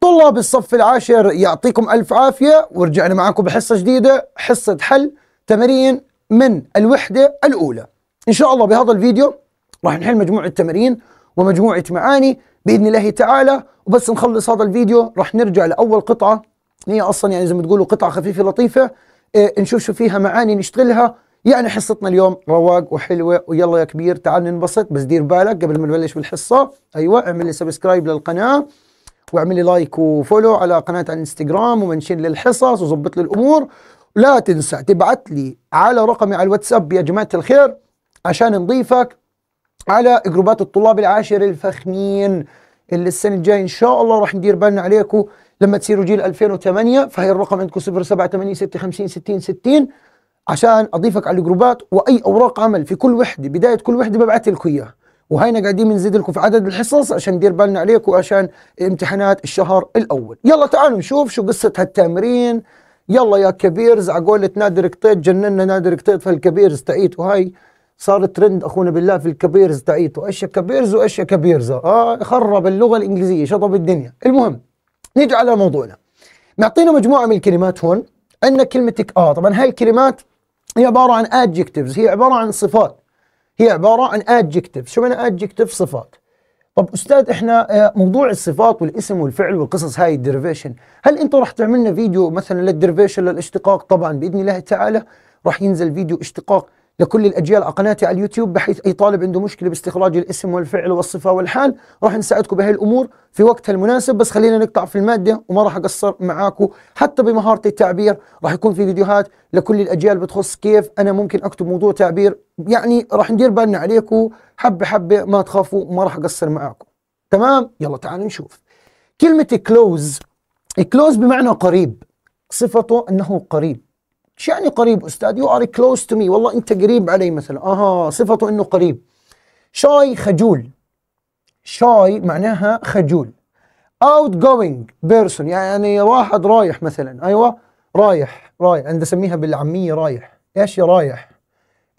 طلاب الصف العاشر يعطيكم ألف عافية ورجعنا معكم بحصة جديدة حصة حل تمارين من الوحدة الأولى إن شاء الله بهذا الفيديو راح نحل مجموعة تمارين ومجموعة معاني بإذن الله تعالى وبس نخلص هذا الفيديو راح نرجع لأول قطعة هي أصلا يعني زي ما تقولوا قطعة خفيفة لطيفة إيه نشوف شو فيها معاني نشتغلها يعني حصتنا اليوم رواق وحلوه ويلا يا كبير تعال ننبسط بس دير بالك قبل ما نبلش بالحصه ايوه اعمل لي سبسكرايب للقناه واعمل لي لايك وفولو على قناه على الانستغرام ومنشن للحصص وظبط لي الامور لا تنسى تبعت لي على رقمي على الواتساب يا جماعه الخير عشان نضيفك على جروبات الطلاب العاشر الفخمين اللي السنه الجايه ان شاء الله راح ندير بالنا عليكم لما تصيروا جيل 2008 فهي الرقم عندكم 078 50 60 60 عشان اضيفك على الجروبات واي اوراق عمل في كل وحده بدايه كل وحده ببعث لكم اياها وهينا قاعدين بنزيد لكم في عدد الحصص عشان ندير بالنا عليكم وعشان امتحانات الشهر الاول يلا تعالوا نشوف شو قصه هالتمرين يلا يا كبيرز عقولة نادر قطيط جننا نادر قطيط في الكبيرز تعيتوا هاي صار ترند اخونا بالله في الكبيرز تعيتوا ايش يا كبيرز وايش يا كبيرزة اه خرب اللغه الانجليزيه شطب الدنيا المهم نيجي على موضوعنا معطينا مجموعه من الكلمات هون عندنا كلمه اه طبعا هاي الكلمات هي عبارة عن adjectives هي عبارة عن صفات هي عبارة عن adjectives شو معنى adjectives صفات طب أستاذ إحنا آه، موضوع الصفات والاسم والفعل والقصص هاي الديرفيشن هل أنت راح تعملنا فيديو مثلا للديرفيشن للاشتقاق طبعا بإذن الله تعالى راح ينزل فيديو اشتقاق لكل الأجيال قناتي على اليوتيوب بحيث أي طالب عنده مشكلة باستخراج الاسم والفعل والصفة والحال راح نساعدكم بهي الأمور في وقتها المناسب بس خلينا نقطع في المادة وما راح أقصر معاكم حتى بمهارة التعبير راح يكون في فيديوهات لكل الأجيال بتخص كيف أنا ممكن أكتب موضوع تعبير يعني راح ندير بالنا عليكم حبة حبة ما تخافوا ما راح أقصر معاكم تمام يلا تعالوا نشوف كلمة كلوز كلوز بمعنى قريب صفته أنه قريب شو يعني قريب استاذ يو ار كلوز تو مي والله انت قريب علي مثلا اها صفته انه قريب شاي خجول شاي معناها خجول اوت جوينج بيرسون يعني واحد رايح مثلا ايوه رايح رايح انا بسميها بالعاميه رايح ايش يا رايح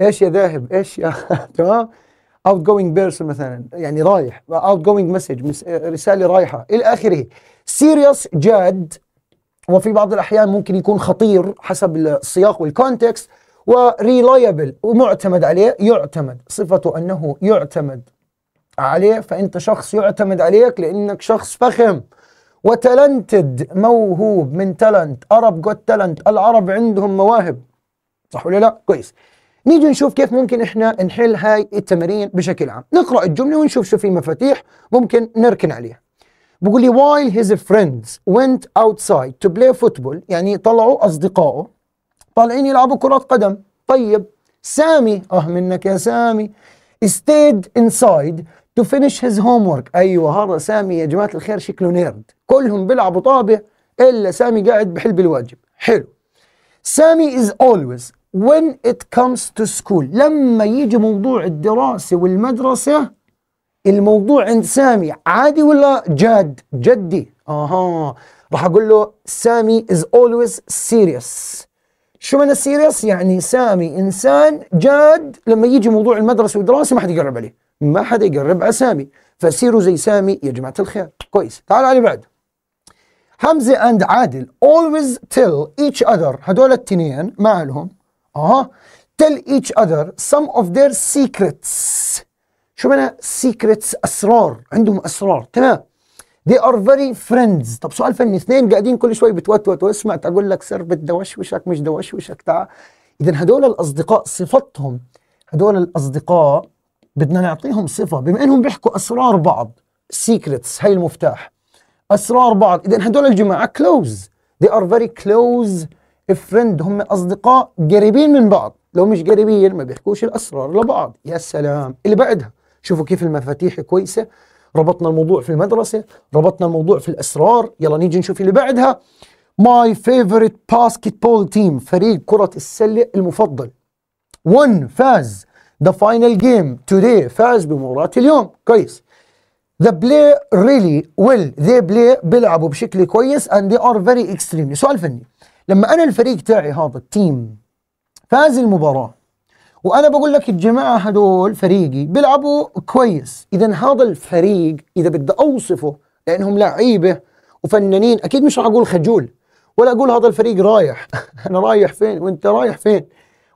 ايش يا ذاهب ايش يا تمام اوت جوينج بيرسون مثلا يعني رايح اوت جوينج مسج رساله رايحه الى اخره سيريوس جاد وفي بعض الأحيان ممكن يكون خطير حسب السياق والكونتكست وريلايبل ومعتمد عليه يعتمد صفته أنه يعتمد عليه فأنت شخص يعتمد عليك لأنك شخص فخم وتالنتد موهوب من تالنت أرب جوت تالنت العرب عندهم مواهب صح ولا لا؟ كويس نيجي نشوف كيف ممكن احنا نحل هاي التمارين بشكل عام نقرأ الجملة ونشوف شو في مفاتيح ممكن نركن عليها بيقول لي while his friends went outside to play football يعني طلعوا أصدقائه طالعين يلعبوا كرة قدم طيب سامي اه منك يا سامي stayed inside to finish his homework ايوه هذا سامي يا جماعه الخير شكله نيرد كلهم بيلعبوا طابه الا سامي قاعد بحل بالواجب حلو سامي is always when it comes to school لما يجي موضوع الدراسه والمدرسه الموضوع عند سامي عادي ولا جاد جدي اها راح اقول له سامي از اولويز سيريس شو معنى سيريس يعني سامي انسان جاد لما يجي موضوع المدرسه والدراسه ما حد يقرب عليه ما حد يقرب على سامي فسيروا زي سامي يا جماعه الخير كويس تعال على بعد حمزه اند عادل اولويز تيل ايتش اذر هذول التنين ما لهم اها تيل ايتش اذر سم اوف ذير سيكريتس شو معنى سيكريتس اسرار عندهم اسرار تمام they are very friends طب سؤال فني اثنين قاعدين كل شوي بتوتوت واسمع تقول لك سر بتدوشوشك مش دوشوشك تعال اذا هدول الاصدقاء صفتهم هدول الاصدقاء بدنا نعطيهم صفه بما انهم بيحكوا اسرار بعض سيكريتس هي المفتاح اسرار بعض اذا هدول الجماعه كلوز they are very close friend هم اصدقاء قريبين من بعض لو مش قريبين ما بيحكوش الاسرار لبعض يا سلام اللي بعدها شوفوا كيف المفاتيح كويسه ربطنا الموضوع في المدرسه ربطنا الموضوع في الاسرار يلا نيجي نشوف اللي بعدها ماي فيفورت باسكتبول تيم فريق كره السله المفضل 1 فاز ذا فاينل جيم توداي فاز بمباراه اليوم كويس ذا بلاي ريلي ويل ذي بلاي بيلعبوا بشكل كويس اند ذي ار فيري اكستريملي سؤال فني لما انا الفريق تاعي هذا التيم فاز المباراه وانا بقول لك الجماعه هدول فريقي بيلعبوا كويس اذا هذا الفريق اذا بدي اوصفه لانهم لعيبه وفنانين اكيد مش راح اقول خجول ولا اقول هذا الفريق رايح انا رايح فين وانت رايح فين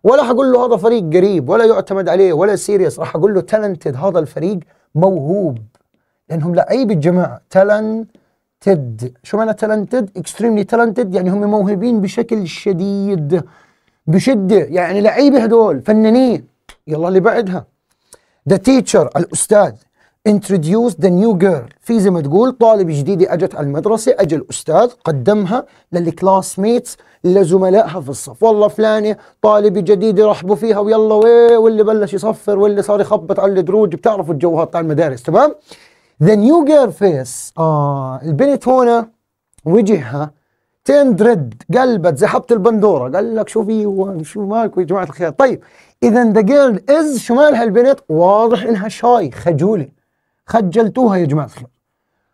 ولا حقول له هذا فريق قريب ولا يعتمد عليه ولا سيريس راح اقول له تالنتد هذا الفريق موهوب لانهم لعيبه الجماعه تالنتد شو معنى تالنتد اكستريملي تالنتد يعني هم موهوبين بشكل شديد بشده يعني لعيبه هدول فنانين يلا اللي بعدها ذا تيتشر الاستاذ introduce the new girl في زي ما تقول طالبة جديدة أجت على المدرسة أجى الأستاذ قدمها للكلاس ميتس لزملائها في الصف والله فلانة طالبة جديدة رحبوا فيها ويلا وي واللي بلش يصفر واللي صار يخبط على الدروج بتعرفوا الجو هذا المدارس تمام ذا نيو جيرل فيس آه البنت هون وجهها تندرد قلبت زي حبت البندورة قال لك شو في وشو مالك يا جماعة الخير طيب إذا ذا جيرل إز شو مالها البنت واضح إنها شاي خجولة خجلتوها يا جماعة الخير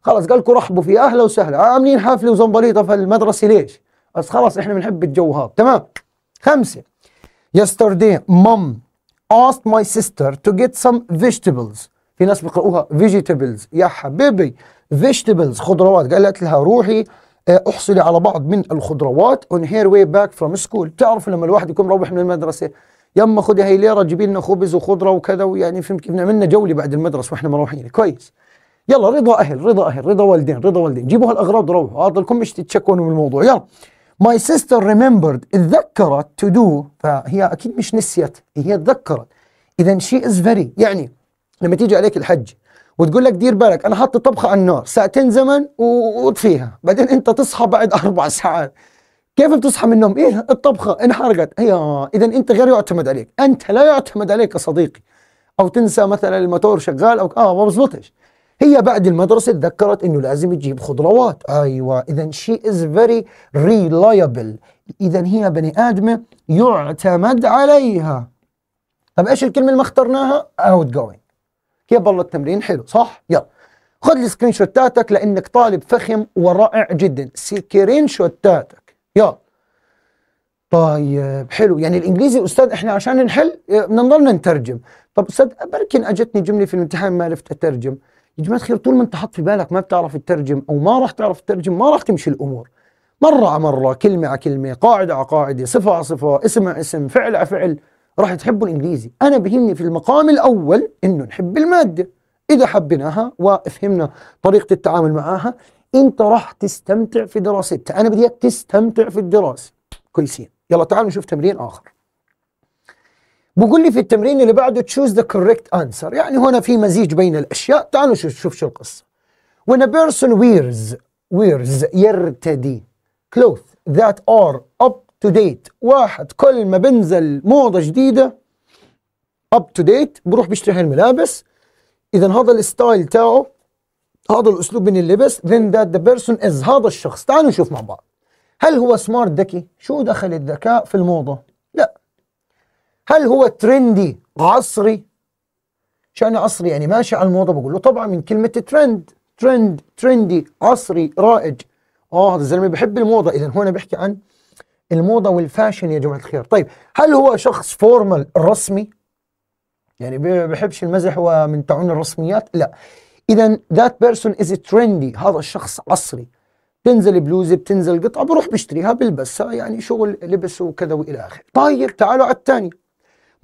خلاص قال لكم رحبوا فيها أهلا وسهلا آه، عاملين حفلة وزنبليطة في المدرسة ليش بس خلاص إحنا بنحب الجو هذا تمام خمسة يسترداي مام asked my sister to get some vegetables في ناس بيقرأوها vegetables يا حبيبي vegetables خضروات قالت لها روحي آه، احصلي على بعض من الخضروات اون هير واي باك فروم سكول بتعرف لما الواحد يكون مروح من المدرسه يما خذي هي ليره جيبي لنا خبز وخضره وكذا ويعني فهمت كيف عملنا جوله بعد المدرسه واحنا مروحين كويس يلا رضا اهل رضا اهل رضا والدين رضا والدين جيبوا هالاغراض روحوا لكم مش تتشكونوا من الموضوع يلا ماي سيستر ريمبرد اتذكرت تو دو فهي اكيد مش نسيت هي تذكرت اذا شي از فيري يعني لما تيجي عليك الحج وتقول لك دير بالك انا حاطط طبخه على النار ساعتين زمن وطفيها بعدين انت تصحى بعد اربع ساعات كيف بتصحى من النوم؟ ايه الطبخه انحرقت، هي اذا انت غير يعتمد عليك، انت لا يعتمد عليك يا صديقي. او تنسى مثلا الموتور شغال او اه ما بزبطش. هي بعد المدرسه تذكرت انه لازم تجيب خضروات، ايوه اذا شي از فيري ريلايبل، اذا هي بني ادمه يعتمد عليها. طب ايش الكلمه اللي ما اخترناها؟ اوت جوينج. الله التمرين حلو صح يلا خذ لي سكرين شوتاتك لانك طالب فخم ورائع جدا سكرين شوتاتك يلا طيب حلو يعني الانجليزي استاذ احنا عشان نحل بنضل نترجم طب استاذ بركن اجتني جمله في الامتحان ما عرفت اترجم يا جماعه الخير طول ما انت حاط في بالك ما بتعرف تترجم او ما راح تعرف تترجم ما راح تمشي الامور مره على مره كلمه على كلمه قاعده على قاعده صفه على صفه اسم على اسم فعل على فعل راح تحبوا الانجليزي انا بهمني في المقام الاول انه نحب الماده اذا حبيناها وفهمنا طريقه التعامل معاها انت راح تستمتع في دراستها انا بدي اياك تستمتع في الدراسه كويسين يلا تعالوا نشوف تمرين اخر بقول لي في التمرين اللي بعده تشوز ذا كوريكت انسر يعني هنا في مزيج بين الاشياء تعالوا نشوف شو القصه when a person wears wears يرتدي clothes that are up تو ديت واحد كل ما بنزل موضه جديده اب تو ديت بروح بيشتري هالملابس اذا هذا الستايل تاعه هذا الاسلوب من اللبس then that the person is هذا الشخص تعالوا نشوف مع بعض هل هو سمارت ذكي شو دخل الذكاء في الموضه لا هل هو ترندي عصري شأن عصري يعني ماشي على الموضه بقول له طبعا من كلمه ترند ترند ترندي عصري رائج اه هذا الزلمه بحب الموضه اذا هنا بيحكي عن الموضه والفاشن يا جماعه الخير طيب هل هو شخص فورمال رسمي يعني بحبش المزح ومن تعون الرسميات لا اذا ذات بيرسون از تريندي هذا الشخص عصري تنزل بلوزه بتنزل قطعه بروح بشتريها بلبسها يعني شغل لبس وكذا والى اخره طيب تعالوا على الثاني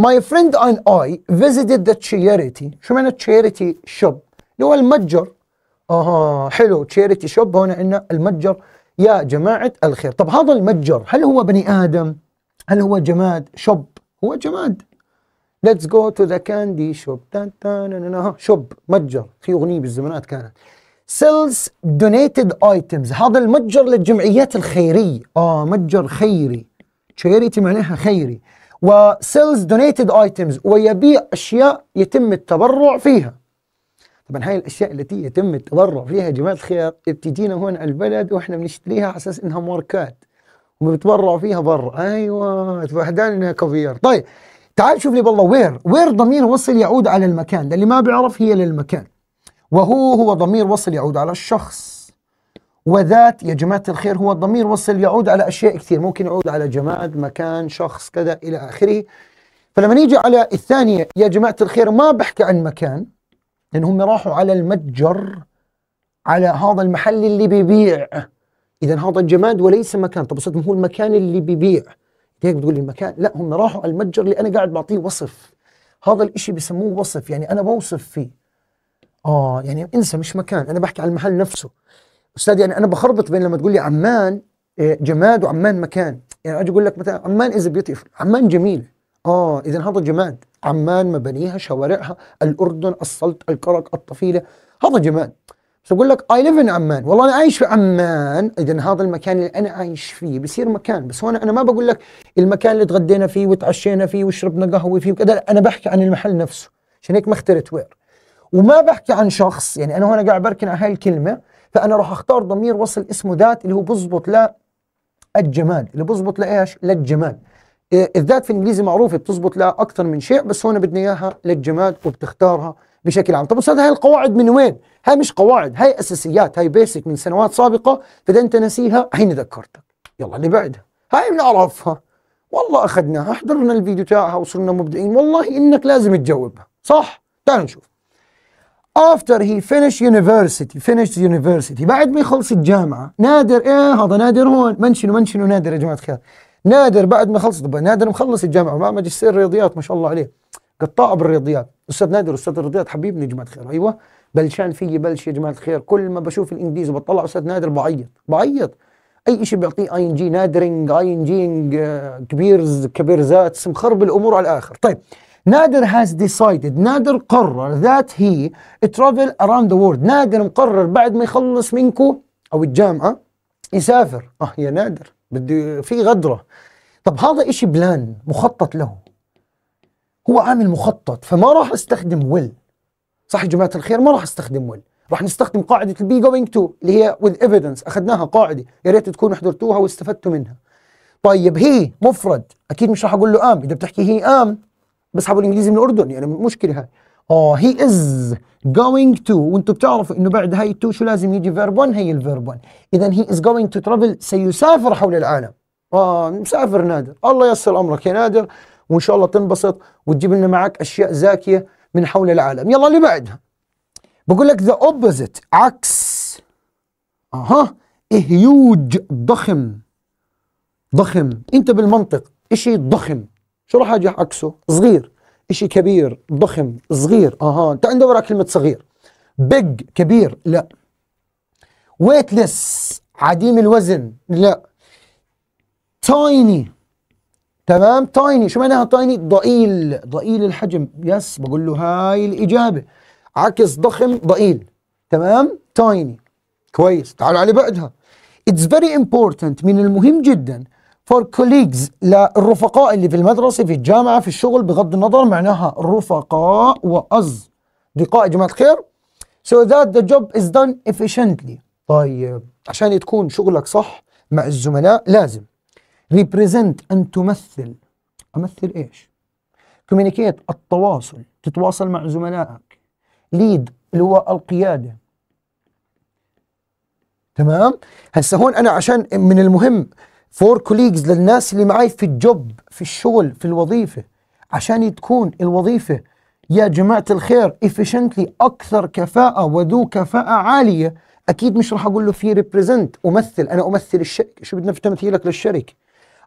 My friend and I visited the charity شو معنى charity shop اللي هو المتجر اها حلو charity shop هون عندنا المتجر يا جماعة الخير طب هذا المتجر هل هو بني آدم هل هو جماد شب هو جماد ليتس جو تو ذا كاندي شوب شوب متجر في أغنية بالزمانات كانت سيلز دونيتد items هذا المتجر للجمعيات الخيرية اه متجر خيري شيريتي معناها خيري و sells دونيتد items ويبيع اشياء يتم التبرع فيها طبعا هاي الاشياء التي يتم التبرع فيها جماعه الخير بتجينا هون على البلد واحنا بنشتريها على اساس انها ماركات وبتبرع فيها برا ايوه تبهدان انها كافيار طيب تعال شوف لي بالله وير وير ضمير وصل يعود على المكان اللي ما بيعرف هي للمكان وهو هو ضمير وصل يعود على الشخص وذات يا جماعة الخير هو ضمير وصل يعود على أشياء كثير ممكن يعود على جماد مكان شخص كذا إلى آخره فلما نيجي على الثانية يا جماعة الخير ما بحكي عن مكان لان هم راحوا على المتجر على هذا المحل اللي بيبيع اذا هذا جماد وليس مكان طب استاذ ما هو المكان اللي بيبيع هيك بتقول لي المكان لا هم راحوا على المتجر اللي انا قاعد بعطيه وصف هذا الاشي بسموه وصف يعني انا بوصف فيه اه يعني انسى مش مكان انا بحكي على المحل نفسه استاذ يعني انا بخربط بين لما تقول لي عمان آه، جماد وعمان مكان يعني اجي اقول لك مثلا عمان از بيوتيفول عمان جميله اه اذا هذا جماد عمان مبانيها شوارعها الأردن السلط الكرك الطفيلة هذا جمال بس أقول لك اي ليف ان عمان والله أنا عايش في عمان إذا هذا المكان اللي أنا عايش فيه بصير مكان بس هون أنا ما بقول لك المكان اللي تغدينا فيه وتعشينا فيه وشربنا قهوة فيه وكذا أنا بحكي عن المحل نفسه عشان هيك ما اخترت وير وما بحكي عن شخص يعني أنا هون قاعد بركن على هاي الكلمة فأنا راح أختار ضمير وصل اسمه ذات اللي هو بزبط لا الجمال اللي بزبط لإيش؟ للجمال الذات في الانجليزي معروفه بتظبط لها اكثر من شيء بس هون بدنا اياها للجماد وبتختارها بشكل عام طب استاذ هاي القواعد من وين هاي مش قواعد هاي اساسيات هاي بيسك من سنوات سابقه فاذا انت نسيها هيني ذكرتك يلا اللي بعدها هاي بنعرفها والله اخذناها حضرنا الفيديو تاعها وصرنا مبدعين والله انك لازم تجاوبها صح تعال نشوف after he finished university finished university بعد ما يخلص الجامعة نادر ايه هذا نادر هون منشنو منشنو نادر يا جماعة الخير نادر بعد ما خلص نادر مخلص الجامعه ومع ماجستير رياضيات ما شاء الله عليه قطاع بالرياضيات استاذ نادر استاذ الرياضيات حبيبني يا جماعه الخير ايوه بلشان فيي بلش يا جماعه الخير كل ما بشوف الانجليزي وبطلع استاذ نادر بعيط بعيط اي شيء بيعطيه اي ان جي نادرنج اي ان جي كبيرز كبيرزات مخرب الامور على الاخر طيب نادر هاز ديسايدد نادر قرر ذات هي ترافل اراوند ذا world نادر مقرر بعد ما يخلص منكو او الجامعه يسافر اه يا نادر بده في غدره طب هذا إشي بلان مخطط له هو عامل مخطط فما راح استخدم ويل صح يا جماعه الخير ما راح استخدم ويل راح نستخدم قاعده البي جوينج تو اللي هي وذ ايفيدنس اخذناها قاعده يا ريت تكونوا حضرتوها واستفدتوا منها طيب هي مفرد اكيد مش راح اقول له ام اذا بتحكي هي ام بسحبوا الانجليزي من الاردن يعني مشكله هاي اه هي از جوينج تو وانتم بتعرفوا انه بعد هاي تو شو لازم يجي فيرب 1 هي الفيرب 1 اذا هي از جوينج تو ترافل سيسافر حول العالم اه مسافر نادر الله ييسر امرك يا نادر وان شاء الله تنبسط وتجيب لنا معك اشياء زاكيه من حول العالم يلا اللي بعدها بقول لك ذا اوبوزيت عكس اها هيوج إيه ضخم ضخم انت بالمنطق إيه شيء ضخم شو راح اجي عكسه صغير شيء كبير ضخم صغير اها انت عنده وراء كلمه صغير بيج كبير لا ويتلس عديم الوزن لا تايني تمام تايني شو معناها تايني ضئيل ضئيل الحجم يس بقول له هاي الاجابه عكس ضخم ضئيل تمام تايني كويس تعالوا على بعدها اتس فيري امبورتنت من المهم جدا فور colleagues للرفقاء اللي في المدرسة في الجامعة في الشغل بغض النظر معناها رفقاء وأصدقاء يا جماعة الخير so that the job is done efficiently طيب عشان تكون شغلك صح مع الزملاء لازم represent أن تمثل أمثل إيش؟ communicate التواصل تتواصل مع زملائك lead اللي هو القيادة تمام؟ هسه هون أنا عشان من المهم فور كوليجز للناس اللي معاي في الجوب في الشغل في الوظيفة عشان تكون الوظيفة يا جماعة الخير افشنتلي أكثر كفاءة وذو كفاءة عالية أكيد مش راح أقول له في ريبريزنت أمثل أنا أمثل الشركة شو بدنا في تمثيلك للشركة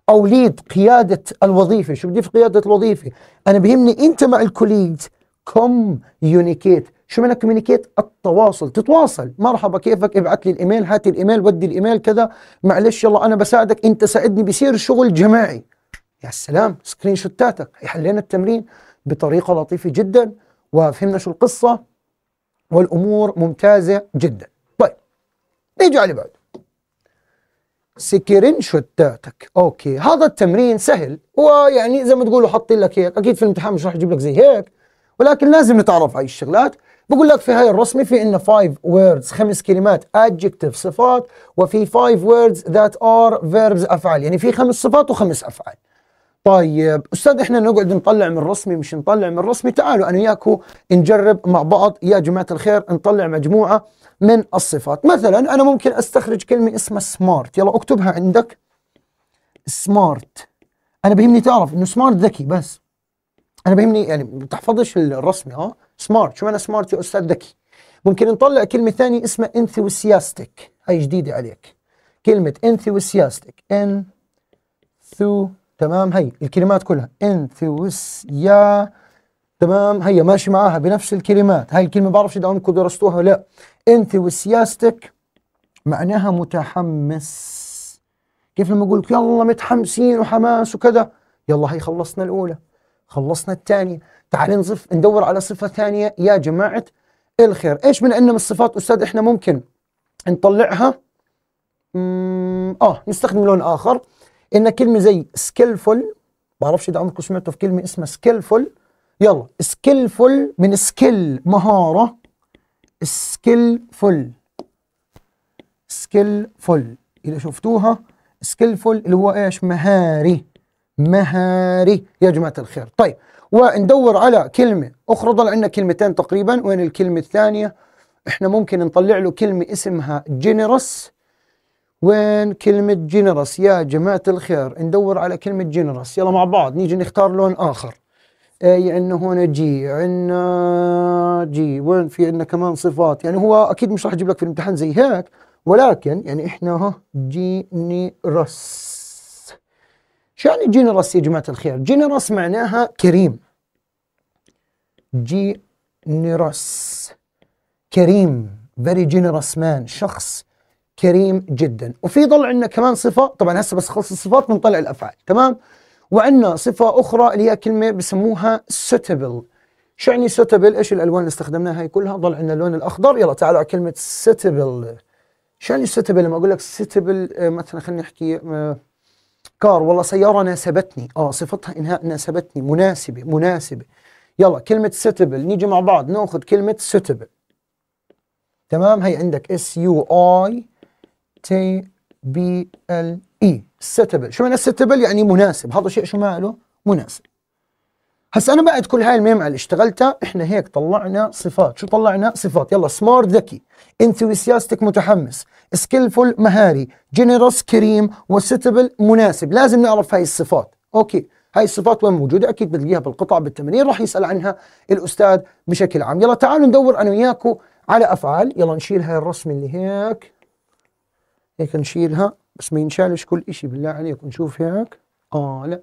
أو ليد قيادة الوظيفة شو بدي في قيادة الوظيفة أنا بهمني أنت مع الكوليجز كوميونيكيت شو معنى كوميونيكيت التواصل تتواصل مرحبا كيفك ابعث لي الايميل هات الايميل ودي الايميل كذا معلش يلا انا بساعدك انت ساعدني بصير شغل جماعي يا سلام سكرين شوتاتك حلينا التمرين بطريقه لطيفه جدا وفهمنا شو القصه والامور ممتازه جدا طيب نيجي على اللي بعده. سكرين شوتاتك اوكي هذا التمرين سهل ويعني زي ما تقولوا حاطين لك هيك اكيد في الامتحان مش راح يجيب لك زي هيك ولكن لازم نتعرف على الشغلات بقول لك في هاي الرسمة في ان 5 words خمس كلمات adjective صفات وفي 5 words that are verbs أفعال يعني في خمس صفات وخمس أفعال طيب أستاذ إحنا نقعد نطلع من الرسمي مش نطلع من الرسمي تعالوا أنا وياكو نجرب مع بعض يا جماعة الخير نطلع مجموعة من الصفات مثلا أنا ممكن أستخرج كلمة اسمها سمارت يلا أكتبها عندك سمارت أنا بهمني تعرف إنه سمارت ذكي بس أنا بهمني يعني بتحفظش الرسمي ها سمارت شو معنى سمارت يا استاذ ذكي ممكن نطلع كلمه ثانيه اسمها انثوسياستيك هاي جديده عليك كلمه انثوسياستيك ان ثو تمام هي الكلمات كلها انثوسيا تمام هي ماشي معاها بنفس الكلمات هاي الكلمه بعرفش اذا انكم درستوها ولا لا انثوسياستيك معناها متحمس كيف لما اقول لك يلا متحمسين وحماس وكذا يلا هي خلصنا الاولى خلصنا الثانية تعال نضيف ندور على صفة ثانية يا جماعة الخير إيش من عندنا من الصفات أستاذ إحنا ممكن نطلعها آه نستخدم لون آخر إن كلمة زي سكيلفول بعرفش إذا عمركم سمعتوا في كلمة اسمها سكيلفول يلا سكيلفول من سكيل مهارة سكيلفول سكيلفول إذا شفتوها سكيلفول اللي هو إيش مهاري مهاري يا جماعة الخير طيب وندور على كلمة أخرى ضل عندنا كلمتين تقريبا وين الكلمة الثانية إحنا ممكن نطلع له كلمة اسمها جينيروس وين كلمة جينيروس يا جماعة الخير ندور على كلمة جينيروس يلا مع بعض نيجي نختار لون آخر اي عندنا هون جي عندنا جي وين في عندنا كمان صفات يعني هو اكيد مش راح يجيب لك في الامتحان زي هيك ولكن يعني احنا ها جينيروس شو يعني جينيرس يا جماعة الخير؟ جينيرس معناها كريم جينيرس كريم فيري جينيرس مان شخص كريم جدا وفي ضل عندنا كمان صفة طبعا هسه بس خلص الصفات بنطلع الأفعال تمام وعندنا صفة أخرى اللي هي كلمة بسموها سوتبل شو يعني سوتبل؟ إيش الألوان اللي استخدمناها هي كلها ضل عندنا اللون الأخضر يلا تعالوا على كلمة سوتبل شو يعني سوتبل؟ لما أقول لك سوتبل آه، مثلا خلينا نحكي آه، كار والله سيارة ناسبتني اه صفتها انها ناسبتني مناسبة مناسبة يلا كلمة سيتبل نيجي مع بعض ناخذ كلمة سيتبل تمام هي عندك اس يو اي تي بي ال اي سيتبل شو معنى سيتبل يعني مناسب هذا شيء شو ماله مناسب هسا انا بعد كل هاي الميمعه اللي اشتغلتها احنا هيك طلعنا صفات شو طلعنا صفات يلا سمارت ذكي انثوسياستك متحمس سكيلفول مهاري جينيروس كريم وسيتبل مناسب لازم نعرف هاي الصفات اوكي هاي الصفات وين موجوده اكيد بتلاقيها بالقطع بالتمرين راح يسال عنها الاستاذ بشكل عام يلا تعالوا ندور انا وياكم على افعال يلا نشيل هاي الرسمه اللي هيك هيك نشيلها بس ما ينشالش كل شيء بالله عليك نشوف هيك اه لا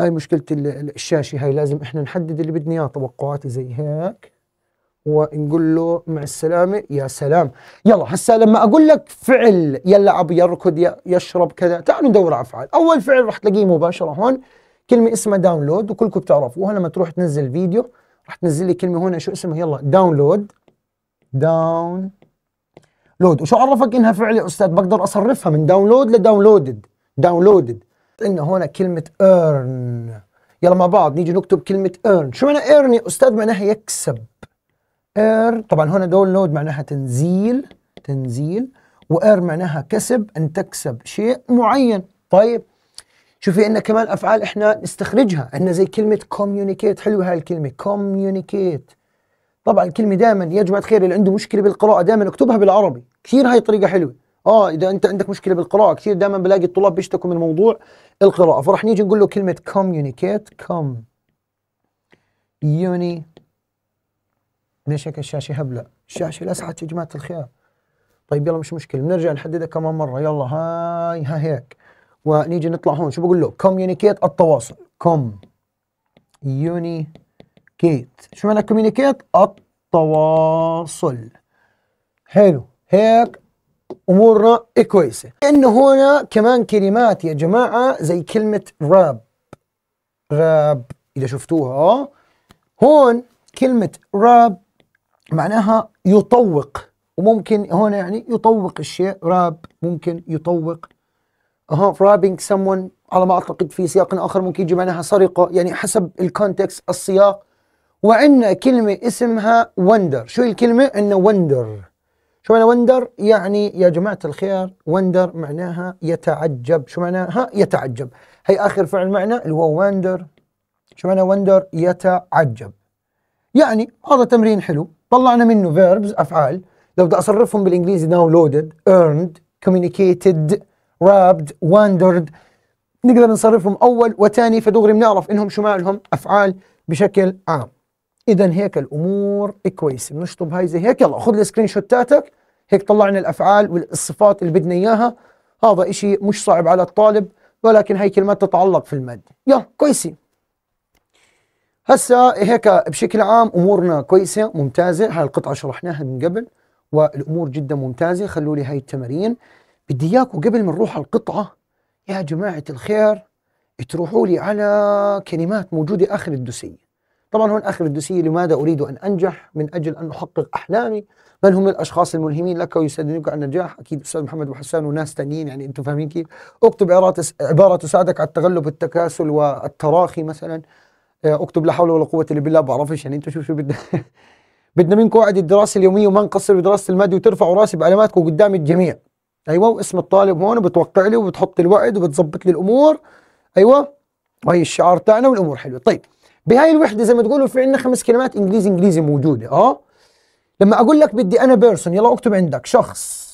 هاي مشكلة الشاشة هاي لازم احنا نحدد اللي بدنا اياه توقعاتي زي هيك ونقول له مع السلامة يا سلام يلا هسا لما اقول لك فعل يلعب يركض يشرب كذا تعالوا ندور على افعال اول فعل راح تلاقيه مباشرة هون كلمة اسمها داونلود وكلكم بتعرفوها لما تروح تنزل فيديو راح تنزل لي كلمة هنا شو اسمها يلا داونلود داون لود وشو عرفك انها فعل يا استاذ بقدر اصرفها من داونلود لداونلودد داونلودد عندنا هنا كلمة earn يلا مع بعض نيجي نكتب كلمة earn شو معنى earn يا أستاذ معناها يكسب earn طبعا هنا download معناها تنزيل تنزيل و earn معناها كسب أن تكسب شيء معين طيب شوفي عندنا كمان أفعال إحنا نستخرجها عندنا زي كلمة communicate حلوة هاي الكلمة communicate طبعا الكلمة دائما يا جماعة خير اللي عنده مشكلة بالقراءة دائما اكتبها بالعربي كثير هاي طريقة حلوة اه اذا انت عندك مشكله بالقراءه كثير دائما بلاقي الطلاب بيشتكوا من موضوع القراءه فراح نيجي نقول له كلمه كوميونيكيت كوم يوني ليش هيك الشاشه هبله الشاشه لسعت يا جماعه الخير طيب يلا مش مشكله بنرجع نحددها كمان مره يلا هاي ها هيك ونيجي نطلع هون شو بقول له كوميونيكيت التواصل كوم يوني كيت شو معنى كوميونيكيت التواصل حلو هيك امورنا كويسه لانه هنا كمان كلمات يا جماعه زي كلمه راب راب اذا شفتوها هون كلمه راب معناها يطوق وممكن هون يعني يطوق الشيء راب ممكن يطوق اها رابينج سمون على ما اعتقد في سياق اخر ممكن يجي معناها سرقه يعني حسب الكونتكست السياق وعندنا كلمه اسمها وندر شو الكلمه انه وندر شو معنى وندر؟ يعني يا جماعة الخير وندر معناها يتعجب، شو معناها؟ يتعجب، هي آخر فعل معنى اللي هو وندر شو معنى وندر؟ يتعجب. يعني هذا تمرين حلو، طلعنا منه فيربز أفعال، لو بدي أصرفهم بالإنجليزي داونلودد، إيرند، كوميونيكيتد، رابد، وندرد. نقدر نصرفهم أول وثاني فدغري بنعرف إنهم شو مالهم أفعال بشكل عام. اذا هيك الامور كويسه بنشطب هاي زي هيك يلا خذ السكرين شوتاتك هيك طلعنا الافعال والصفات اللي بدنا اياها هذا إشي مش صعب على الطالب ولكن هي كلمات تتعلق في الماده يلا كويسه هسا هيك بشكل عام امورنا كويسه ممتازه هاي القطعه شرحناها من قبل والامور جدا ممتازه خلوا لي هاي التمارين بدي اياكم قبل ما نروح على القطعه يا جماعه الخير تروحوا لي على كلمات موجوده اخر الدوسيه طبعا هون آخر الدوسية لماذا أريد أن أنجح من أجل أن أحقق أحلامي من هم الأشخاص الملهمين لك ويساندونك على النجاح أكيد أستاذ محمد وحسان وناس ثانيين يعني أنتم فاهمين كيف اكتب عبارة تساعدك على التغلب والتكاسل والتراخي مثلا آه، اكتب لا حول ولا قوة إلا بالله بعرفش يعني أنتم شوف شو بدنا بدنا منكم قاعد الدراسة اليومية وما نقصر بدراسة المادة وترفعوا راسي بعلاماتكم قدام الجميع أيوه واسم الطالب هون وبتوقع لي وبتحط الوعد وبتظبط لي الأمور أيوه وهي الشعار تاعنا والأمور حلوة طيب بهاي الوحده زي ما تقولوا في عندنا خمس كلمات انجليزي انجليزي موجوده اه لما اقول لك بدي انا بيرسون يلا اكتب عندك شخص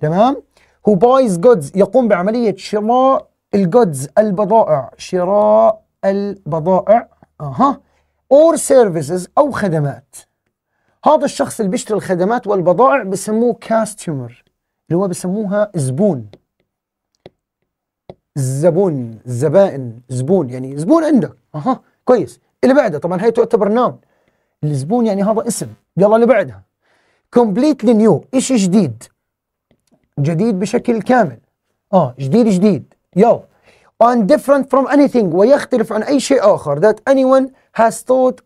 تمام هو بايز جودز يقوم بعمليه شراء الجودز البضائع شراء البضائع اها اور سيرفيسز او خدمات هذا الشخص اللي بيشتري الخدمات والبضائع بسموه كاستمر اللي هو بسموها زبون الزبون الزبائن زبون يعني زبون عندك اها كويس اللي بعده طبعا هي تعتبر نون الزبون يعني هذا اسم يلا اللي بعدها كومبليتلي نيو ايش جديد جديد بشكل كامل اه جديد جديد يو ديفرنت فروم اني anything ويختلف عن أي شيء آخر اني ون هاز ثوت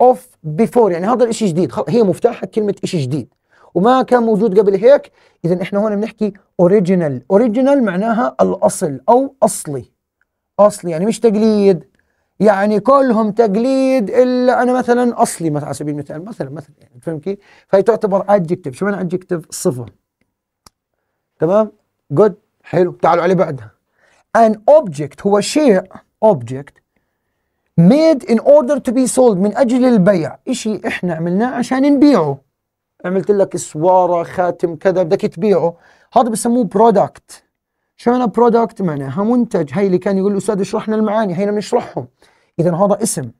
اوف بيفور يعني هذا الشيء جديد هي مفتاحها كلمة شيء جديد وما كان موجود قبل هيك إذا إحنا هون بنحكي اوريجينال اوريجينال معناها الأصل أو أصلي أصلي يعني مش تقليد يعني كلهم تقليد الا انا مثلا اصلي مثلا على سبيل المثال مثلا مثلا يعني فاهم كيف؟ فهي تعتبر ادجكتيف، شو معنى ادجكتيف؟ صفه تمام؟ جود حلو تعالوا عليه بعدها ان اوبجكت هو شيء اوبجكت ميد ان اوردر تو بي سولد من اجل البيع، شيء احنا عملناه عشان نبيعه عملت لك سواره خاتم كذا بدك تبيعه هذا بسموه برودكت شو معنى برودكت معناها منتج هي اللي كان يقول الاستاذ اشرح لنا المعاني هينا بنشرحهم اذا هذا اسم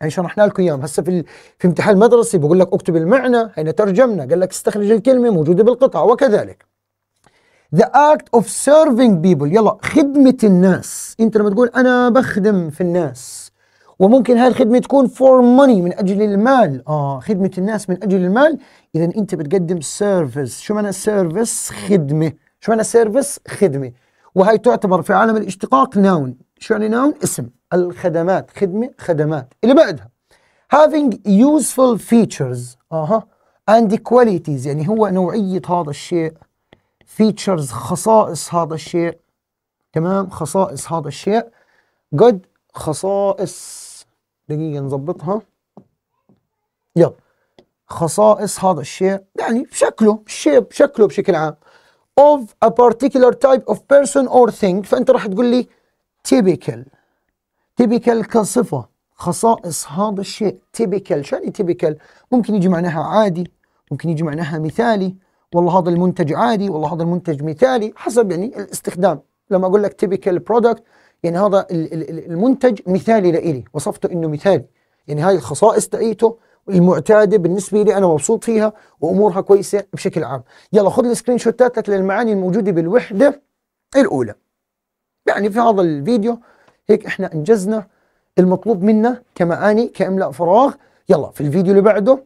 يعني شرحنا لكم اياهم هسه في في امتحان مدرسي بقول لك اكتب المعنى هينا ترجمنا قال لك استخرج الكلمه موجوده بالقطعه وكذلك The act of serving people يلا خدمة الناس أنت لما تقول أنا بخدم في الناس وممكن هاي الخدمة تكون for money من أجل المال آه خدمة الناس من أجل المال إذا أنت بتقدم service شو معنى service خدمة شو معنى سيرفيس خدمه وهي تعتبر في عالم الاشتقاق ناون شو يعني ناون اسم الخدمات خدمه خدمات اللي بعدها having useful features اها and qualities يعني هو نوعيه هذا الشيء features خصائص هذا الشيء تمام خصائص هذا الشيء good خصائص دقيقة نظبطها يلا خصائص هذا الشيء يعني شكله الشيء شكله بشكل عام of a particular type of person or thing فأنت راح تقول لي typical typical كصفة خصائص هذا الشيء typical شو يعني typical ممكن يجي معناها عادي ممكن يجي معناها مثالي والله هذا المنتج عادي والله هذا المنتج مثالي حسب يعني الاستخدام لما أقول لك typical product يعني هذا المنتج مثالي لإلي وصفته إنه مثالي يعني هاي الخصائص تأيته المعتاده بالنسبه لي انا مبسوط فيها وامورها كويسه بشكل عام يلا خذ السكرين شوتات للمعاني الموجوده بالوحده الاولى يعني في هذا الفيديو هيك احنا انجزنا المطلوب منا كمعاني كاملاء فراغ يلا في الفيديو اللي بعده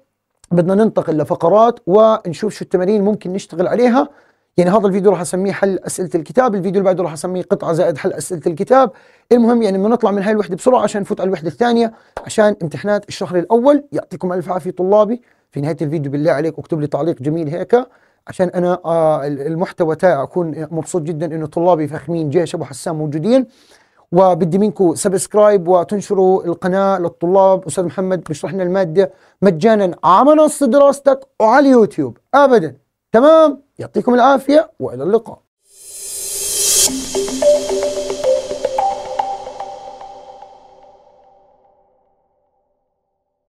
بدنا ننتقل لفقرات ونشوف شو التمارين ممكن نشتغل عليها يعني هذا الفيديو راح اسميه حل اسئله الكتاب الفيديو اللي بعده راح اسميه قطعه زائد حل اسئله الكتاب المهم يعني بنطلع من هاي الوحده بسرعه عشان نفوت على الوحده الثانيه عشان امتحانات الشهر الاول يعطيكم الف عافيه طلابي في نهايه الفيديو بالله عليك اكتب لي تعليق جميل هيك عشان انا آه، المحتوى تاعي اكون مبسوط جدا انه طلابي فاخمين جيش ابو حسان موجودين وبدي منكم سبسكرايب وتنشروا القناه للطلاب استاذ محمد بيشرح لنا الماده مجانا على منصه دراستك وعلى اليوتيوب ابدا تمام يعطيكم العافية وإلى اللقاء